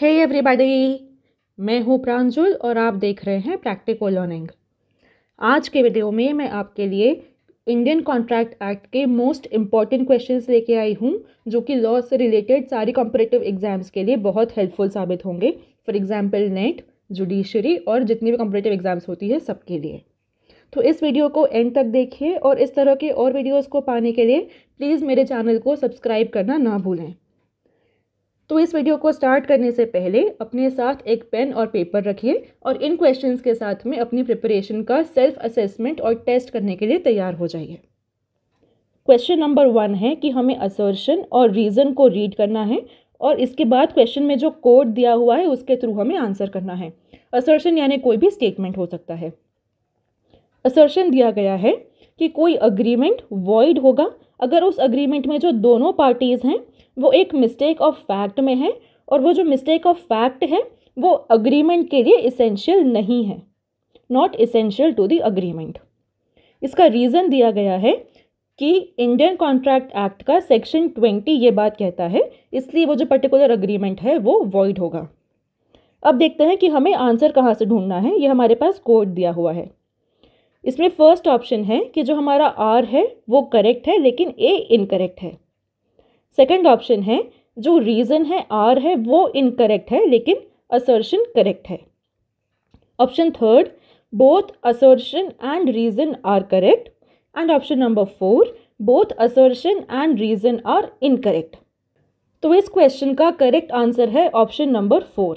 Hey everybody मैं हूँ प्रांजुल और आप देख रहे हैं प्रैक्टिकल लर्निंग आज के वीडियो में मैं आपके लिए इंडियन कॉन्ट्रैक्ट एक्ट के मोस्ट इम्पॉर्टेंट क्वेश्चंस लेके आई हूँ जो कि लॉ से रिलेटेड सारी कॉम्पिटेटिव एग्जाम्स के लिए बहुत हेल्पफुल साबित होंगे फॉर एग्जाम्पल नेट जुडिशरी और जितनी भी कॉम्पिटेटिव एग्जाम्स होती है सबके लिए तो इस वीडियो को एंड तक देखिए और इस तरह के और वीडियोज़ को पाने के लिए प्लीज़ मेरे चैनल को सब्सक्राइब करना ना भूलें तो इस वीडियो को स्टार्ट करने से पहले अपने साथ एक पेन और पेपर रखिए और इन क्वेश्चंस के साथ में अपनी प्रिपरेशन का सेल्फ असेसमेंट और टेस्ट करने के लिए तैयार हो जाइए क्वेश्चन नंबर वन है कि हमें असर्शन और रीज़न को रीड करना है और इसके बाद क्वेश्चन में जो कोड दिया हुआ है उसके थ्रू हमें आंसर करना है असर्शन यानी कोई भी स्टेटमेंट हो सकता है असर्शन दिया गया है कि कोई अग्रीमेंट वॉइड होगा अगर उस अग्रीमेंट में जो दोनों पार्टीज़ हैं वो एक मिस्टेक ऑफ फैक्ट में है और वो जो मिस्टेक ऑफ फैक्ट है वो अग्रीमेंट के लिए इसेंशियल नहीं है not essential to the agreement इसका रीज़न दिया गया है कि इंडियन कॉन्ट्रैक्ट एक्ट का सेक्शन ट्वेंटी ये बात कहता है इसलिए वो जो पर्टिकुलर अग्रीमेंट है वो वॉइड होगा अब देखते हैं कि हमें आंसर कहाँ से ढूंढना है ये हमारे पास कोड दिया हुआ है इसमें फर्स्ट ऑप्शन है कि जो हमारा आर है वो करेक्ट है लेकिन ए इनकरेक्ट है सेकेंड ऑप्शन है जो रीज़न है आर है वो इनकरेक्ट है लेकिन असर्शन करेक्ट है option third both assertion and reason are correct and option number four both assertion and reason are incorrect तो इस क्वेश्चन का करेक्ट आंसर है option number four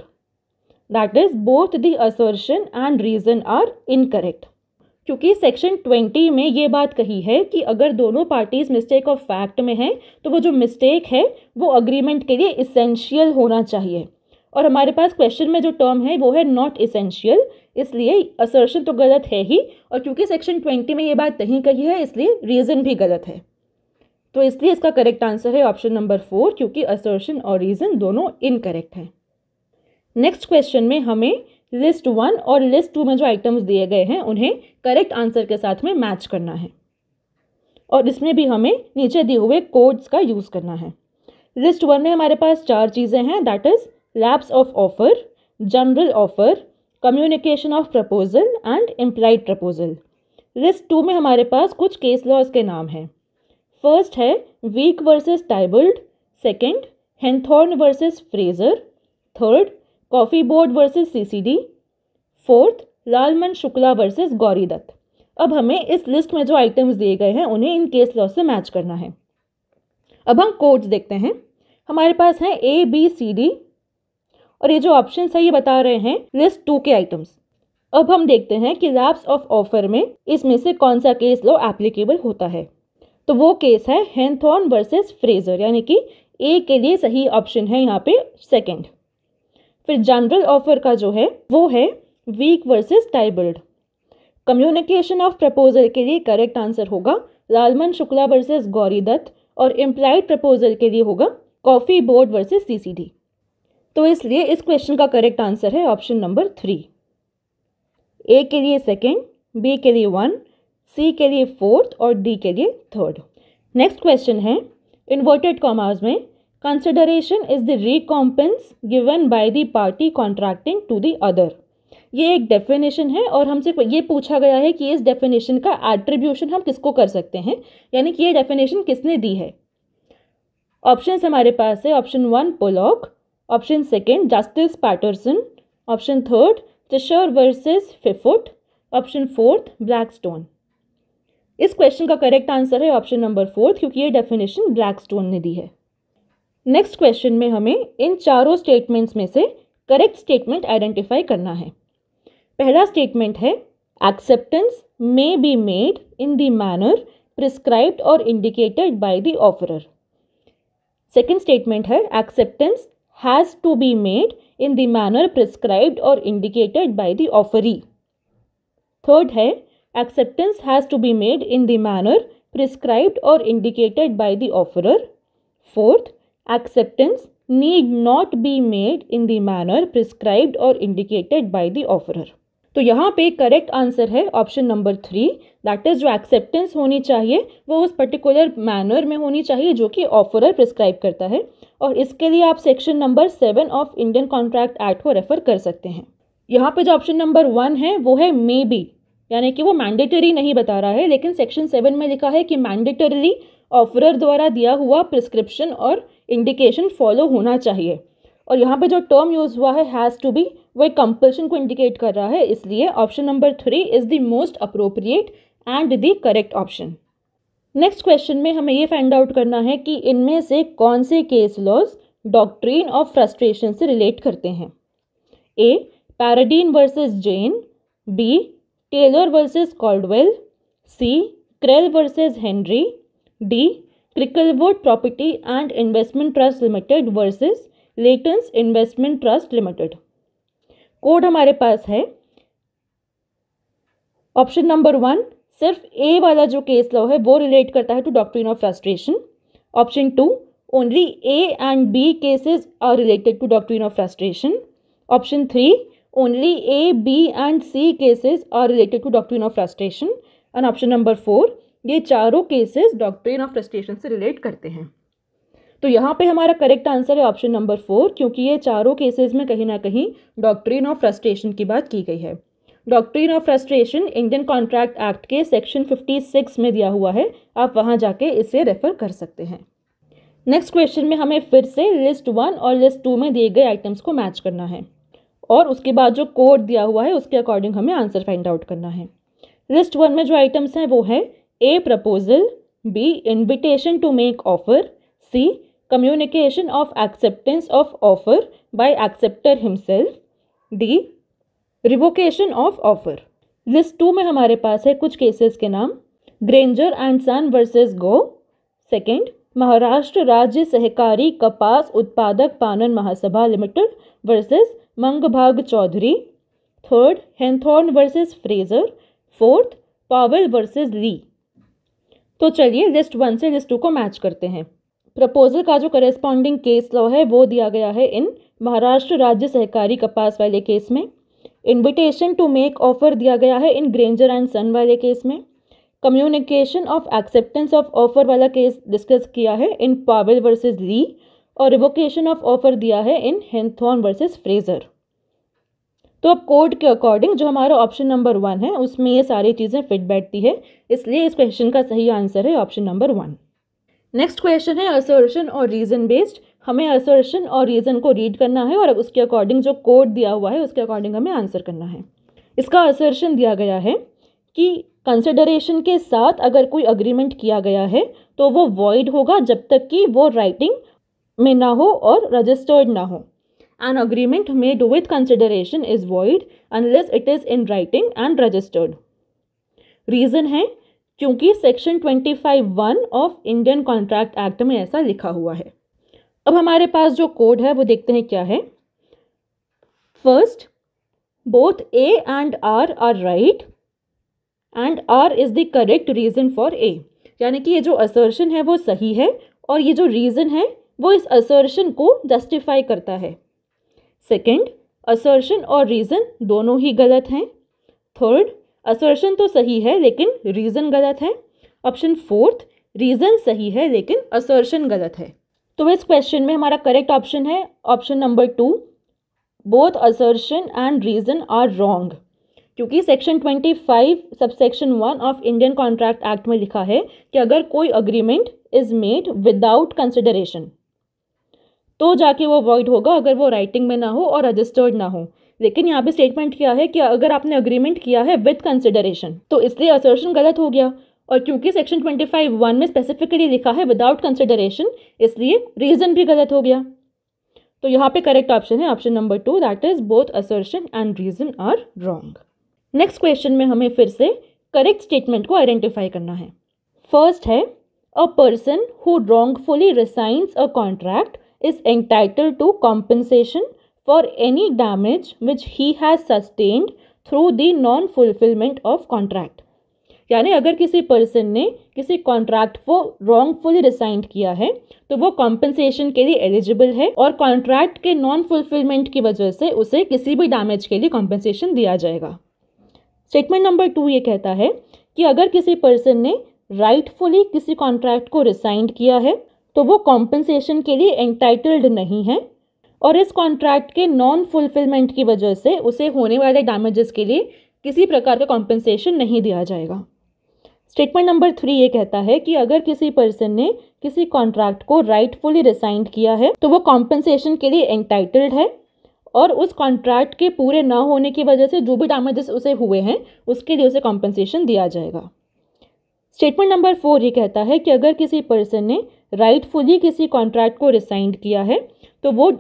that is both the assertion and reason are incorrect क्योंकि section twenty में ये बात कही है कि अगर दोनों पार्टीज़ मिस्टेक ऑफ फैक्ट में हैं तो वो जो मिस्टेक है वो अग्रीमेंट के लिए इसेंशियल होना चाहिए और हमारे पास क्वेश्चन में जो टर्म है वो है नॉट इसेंशियल इसलिए असर्शन तो गलत है ही और क्योंकि सेक्शन ट्वेंटी में ये बात नहीं कही है इसलिए रीज़न भी गलत है तो इसलिए इसका करेक्ट आंसर है ऑप्शन नंबर फोर क्योंकि असर्शन और रीज़न दोनों इनकरेक्ट हैं नेक्स्ट क्वेश्चन में हमें लिस्ट वन और लिस्ट टू में जो आइटम्स दिए गए हैं उन्हें करेक्ट आंसर के साथ में मैच करना है और इसमें भी हमें नीचे दिए हुए कोड्स का यूज़ करना है लिस्ट वन में हमारे पास चार चीज़ें हैं that is lapse of offer general offer communication of proposal and implied proposal list two में हमारे पास कुछ केस लॉज के नाम हैं फर्स्ट है Weeks versus Tybald second Henthorn versus Fraser third Coffee Board versus CCD fourth Lalman Shukla versus Gauri Dutt अब हमें इस लिस्ट में जो आइटम्स दिए गए हैं उन्हें इन केस लॉ से मैच करना है अब हम कोड्स देखते हैं हमारे पास हैं ए बी सी डी और ये जो ऑप्शन है ये बता रहे हैं लिस्ट टू के आइटम्स अब हम देखते हैं कि लैब्स ऑफ ऑफर में इसमें से कौन सा केस लॉ एप्लीकेबल होता है तो वो केस है हैंथॉन वर्सेस फ्रेजर यानी कि ए के लिए सही ऑप्शन है यहाँ पे सेकंड फिर जनरल ऑफर का जो है वो है Weeks versus Tybald communication of proposal के लिए करेक्ट आंसर होगा लालमन शुक्ला वर्सेस गौरी दत्त और एम्प्लाइड प्रपोजल के लिए होगा कॉफ़ी बोर्ड वर्सेस सीसीडी तो इसलिए इस क्वेश्चन का करेक्ट आंसर है ऑप्शन नंबर थ्री ए के लिए सेकेंड बी के लिए वन सी के लिए फोर्थ और डी के लिए थर्ड नेक्स्ट क्वेश्चन है इन्वर्टेड कॉमर्स में consideration is the recompense given by the party contracting to the other ये एक डेफिनेशन है और हमसे ये पूछा गया है कि इस डेफिनेशन का एट्रीब्यूशन हम किसको कर सकते हैं यानी कि ये डेफिनेशन किसने दी है ऑप्शन हमारे पास है option one Pollock option second Justice Patterson option third Cheshire versus Fifoot option fourth Blackstone इस क्वेश्चन का करेक्ट आंसर है ऑप्शन नंबर फोर्थ क्योंकि ये डेफिनेशन ब्लैक स्टोन ने दी है नेक्स्ट क्वेश्चन में हमें इन चारों स्टेटमेंट्स में से करेक्ट स्टेटमेंट आइडेंटिफाई करना है पहला स्टेटमेंट है acceptance may be made in the manner prescribed और indicated by the offerer second statement है acceptance has to be made in the manner prescribed और indicated by the offeree third है acceptance has to be made in the manner prescribed और indicated by the offerer fourth acceptance need not be made in the manner prescribed or indicated by the offerer. तो यहाँ पे correct answer है option number three that is जो acceptance होनी चाहिए वो उस पर्टिकुलर मैनर में होनी चाहिए जो कि ऑफरर प्रिस्क्राइब करता है और इसके लिए आप section number seven of Indian contract act को रेफ़र कर सकते हैं यहाँ पे जो ऑप्शन नंबर वन है वो है मे बी यानी कि वो मैंडेटरी नहीं बता रहा है लेकिन सेक्शन सेवन में लिखा है कि मैंडेटरीली ऑफरर द्वारा दिया हुआ प्रिस्क्रिप्शन और इंडिकेशन फॉलो होना चाहिए और यहाँ पे जो टर्म यूज़ हुआ है हैज़ टू बी वो एक कंपल्शन को इंडिकेट कर रहा है इसलिए option number three is the most appropriate and the correct option next question में हमें ये फाइंड आउट करना है कि इनमें से कौन से case laws doctrine of frustration से रिलेट करते हैं A Paradine versus Jane B Taylor versus Caldwell C Krell versus Henry D Cricklewood property and investment trust limited versus Leightons investment trust limited code हमारे पास है option number one सिर्फ ए वाला जो case law है वो रिलेट करता है to doctrine of frustration option two only A and B cases are related to doctrine of frustration option three only A B and C cases are related to doctrine of frustration and option number four ये चारों cases doctrine of frustration से relate करते हैं तो यहाँ पे हमारा correct answer है ऑप्शन नंबर फोर क्योंकि ये चारों केसेस में कहीं ना कहीं डॉक्ट्रेन ऑफ फ्रस्ट्रेशन की बात की गई है doctrine of frustration Indian contract act के सेक्शन फिफ्टी में दिया हुआ है आप वहाँ जाके इसे रेफर कर सकते हैं नेक्स्ट क्वेश्चन में हमें फिर से लिस्ट वन और लिस्ट टू में दिए गए आइटम्स को मैच करना है और उसके बाद जो कोड दिया हुआ है उसके अकॉर्डिंग हमें आंसर फाइंड आउट करना है लिस्ट वन में जो आइटम्स हैं वो है A proposal B invitation to make offer C communication of acceptance of offer by acceptor himself D revocation of offer list two में हमारे पास है कुछ केसेस के नाम Grainger and son versus Gough second Maharashtra Rajya Sahakari Kapas Utpadak Panan Mahasabha limited versus मंगभाग Chaudhary third Henthorn versus Fraser fourth Powell versus Lee तो चलिए लिस्ट वन से लिस्ट टू को मैच करते हैं प्रपोजल का जो करेस्पॉन्डिंग केस लॉ है वो दिया गया है इन महाराष्ट्र राज्य सहकारी कपास वाले केस में इनविटेशन टू मेक ऑफर दिया गया है इन ग्रेंजर एंड सन वाले केस में communication of acceptance of offer वाला केस डिस्कस किया है इन पावेल वर्सेस ली और रिवोकेशन ऑफ ऑफर दिया है इन हेंथॉन वर्सेस फ्रेजर तो अब कोड के अकॉर्डिंग जो हमारा ऑप्शन नंबर वन है उसमें ये सारी चीज़ें फिट बैठती है इसलिए इस क्वेश्चन का सही आंसर है option number one next question है असोरेशन और रीज़न बेस्ड हमें असोरेशन और रीज़न को रीड करना है और अब उसके अकॉर्डिंग जो कोड दिया हुआ है उसके अकॉर्डिंग हमें आंसर करना है इसका असोरेशन दिया गया है कि कंसिडरेशन के साथ अगर कोई अग्रीमेंट किया गया है तो वो वॉइड होगा जब तक कि वो राइटिंग में ना हो और रजिस्टर्ड ना हो an agreement made with consideration is void unless it is in writing and registered. Reason है क्योंकि section twenty five one of Indian contract act में ऐसा लिखा हुआ है अब हमारे पास जो कोड है वो देखते हैं क्या है first both A and R are right and R is the correct reason for A यानी कि ये जो असर्शन है वो सही है और ये जो रीज़न है वो इस असर्शन को जस्टिफाई करता है सेकंड असर्शन और रीज़न दोनों ही गलत हैं थर्ड असर्शन तो सही है लेकिन रीज़न गलत है ऑप्शन फोर्थ रीज़न सही है लेकिन असर्शन गलत है तो इस क्वेश्चन में हमारा करेक्ट ऑप्शन है option number two both assertion and reason are wrong क्योंकि section twenty five subsection one of Indian contract act में लिखा है कि अगर कोई agreement is made without consideration तो जाके वो अवॉइड होगा अगर वो राइटिंग में ना हो और रजिस्टर्ड ना हो लेकिन यहाँ पे स्टेटमेंट क्या है कि अगर आपने अग्रीमेंट किया है विद कंसिडरेशन तो इसलिए असर्शन गलत हो गया और क्योंकि सेक्शन ट्वेंटी फाइव वन में स्पेसिफिकली लिखा है विदाउट कंसिडरेशन इसलिए रीज़न भी गलत हो गया तो यहाँ पे करेक्ट ऑप्शन है option number two that is both assertion and reason are wrong next question में हमें फिर से करेक्ट स्टेटमेंट को आइडेंटिफाई करना है फर्स्ट है a person who wrongfully rescinds a contract is entitled to compensation for any damage which he has sustained through the non fulfillment of contract यानी अगर किसी पर्सन ने किसी कॉन्ट्रैक्ट को रॉन्गफुली रिसाइंड किया है तो वो कॉम्पनसेशन के लिए एलिजिबल है और कॉन्ट्रैक्ट के नॉन फुलफिलमेंट की वजह से उसे किसी भी डैमेज के लिए कॉम्पनसेशन दिया जाएगा स्टेटमेंट नंबर टू ये कहता है कि अगर किसी पर्सन ने राइटफुली किसी कॉन्ट्रैक्ट को रिसाइंड किया है तो वो कॉम्पनसेशन के लिए एंटाइटल्ड नहीं है और इस कॉन्ट्रैक्ट के नॉन फुलफिलमेंट की वजह से उसे होने वाले डैमेजेस के लिए किसी प्रकार का कॉम्पनसेशन नहीं दिया जाएगा स्टेटमेंट नंबर थ्री ये कहता है कि अगर किसी पर्सन ने किसी कॉन्ट्रैक्ट को राइटफुली रिसाइंड किया है तो वो कॉम्पनसेशन के लिए एंटाइटल्ड है और उस कॉन्ट्रैक्ट के पूरे ना होने की वजह से जो भी डैमेजेस उसे हुए हैं उसके लिए उसे कॉम्पनसेशन दिया जाएगा स्टेटमेंट नंबर फोर ये कहता है कि अगर किसी पर्सन ने राइटफुली किसी कॉन्ट्रैक्ट को रिसाइंड किया है तो वो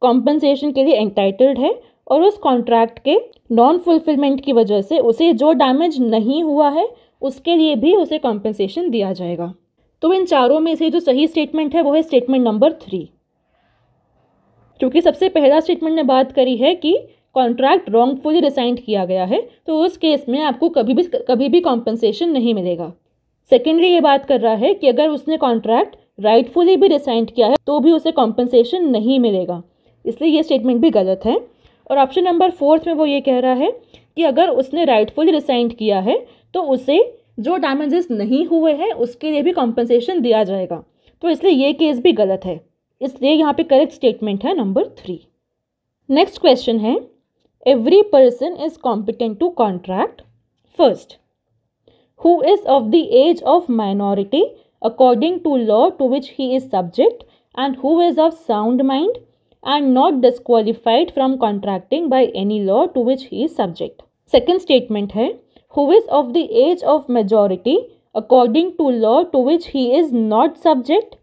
कॉम्पनसेशन के लिए एंटाइटल्ड है और उस कॉन्ट्रैक्ट के नॉन फुलफिलमेंट की वजह से उसे जो डैमेज नहीं हुआ है उसके लिए भी उसे कॉम्पनसेशन दिया जाएगा तो इन चारों में से जो सही स्टेटमेंट है वो है स्टेटमेंट नंबर थ्री क्योंकि सबसे पहला स्टेटमेंट ने बात करी है कि कॉन्ट्रैक्ट रॉन्गफुली रिसाइंड किया गया है तो उस केस में आपको कभी भी कभी भी कॉम्पनसेशन नहीं मिलेगा सेकेंडली ये बात कर रहा है कि अगर उसने कॉन्ट्रैक्ट राइटफुली भी रिसाइंड किया है तो भी उसे कॉम्पनसेशन नहीं मिलेगा इसलिए ये स्टेटमेंट भी गलत है और ऑप्शन नंबर फोर्थ में वो ये कह रहा है कि अगर उसने राइटफुली रिसाइंड किया है तो उसे जो डैमेजेस नहीं हुए हैं उसके लिए भी कॉम्पनसेशन दिया जाएगा तो इसलिए ये केस भी गलत है इसलिए यहाँ पे करेक्ट स्टेटमेंट है नंबर थ्री नेक्स्ट क्वेश्चन है every person is competent to contract first who is of the age of minority according to law to which he is subject and who is of sound mind and not disqualified from contracting by any law to which he is subject. Second statement है who is of the age of majority according to law to which he is not subject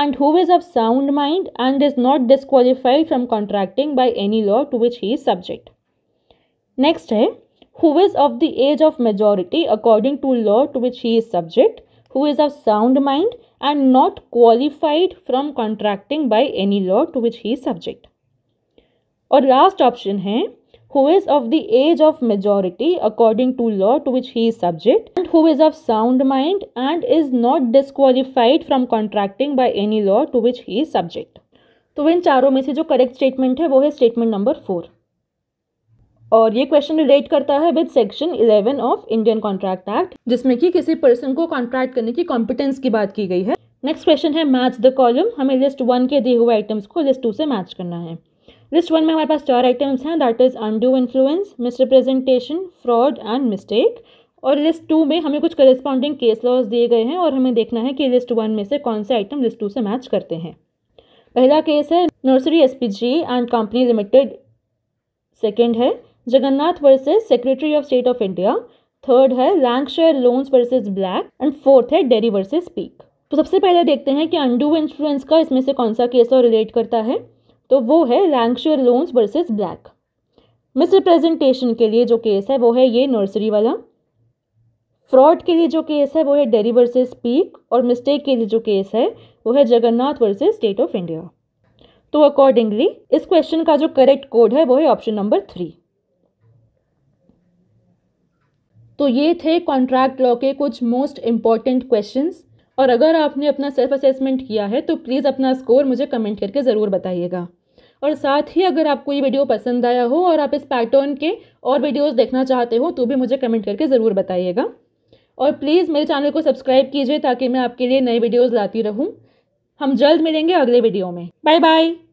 and who is of sound mind and is not disqualified from contracting by any law to which he is subject. Next है who is of the age of majority according to law to which he is subject, who is of sound mind and not qualified from contracting by any law to which he is subject. और last option है who is of the age of majority according to law to which he is subject and who is of sound mind and is not disqualified from contracting by any law to which he is subject तो इन चारों में से जो correct statement है वो है statement number four और ये क्वेश्चन रिलेट करता है with section 11 of Indian contract act जिसमें कि किसी पर्सन को कॉन्ट्रैक्ट करने की कॉम्पिटेंस की बात की गई है नेक्स्ट क्वेश्चन है मैच द कॉलम हमें लिस्ट वन के दिए हुए आइटम्स को लिस्ट टू से मैच करना है लिस्ट वन में हमारे पास चार आइटम्स हैं that is undue influence misrepresentation fraud and mistake और लिस्ट टू में हमें कुछ करिस्पॉन्डिंग केस लॉज दिए गए हैं और हमें देखना है कि लिस्ट वन में से कौन से आइटम लिस्ट टू से मैच करते हैं पहला केस है nursery S P G and company limited second है Jagannath versus secretary of state of India third है Lancashire loans versus Black and fourth है डेरी वर्सेज पीक तो सबसे पहले देखते हैं कि अंडू इन्फ्लुएंस का इसमें से कौन सा केस और रिलेट करता है तो वो है Lancashire loans versus Black misrepresentation के लिए जो केस है वो है ये नर्सरी वाला फ्रॉड के लिए जो केस है वो है डेरी वर्सेज पीक और मिस्टेक के लिए जो केस है वो है Jagannath versus state of India तो अकॉर्डिंगली इस क्वेश्चन का जो करेक्ट कोड है वो है ऑप्शन नंबर थ्री तो ये थे कॉन्ट्रैक्ट लॉ के कुछ मोस्ट इम्पॉर्टेंट क्वेश्चन और अगर आपने अपना सेल्फ असेसमेंट किया है तो प्लीज़ अपना स्कोर मुझे कमेंट करके ज़रूर बताइएगा और साथ ही अगर आपको ये वीडियो पसंद आया हो और आप इस पैटर्न के और वीडियोस देखना चाहते हो तो भी मुझे कमेंट करके ज़रूर बताइएगा और प्लीज़ मेरे चैनल को सब्सक्राइब कीजिए ताकि मैं आपके लिए नए वीडियोज़ लाती रहूँ हम जल्द मिलेंगे अगले वीडियो में बाय बाय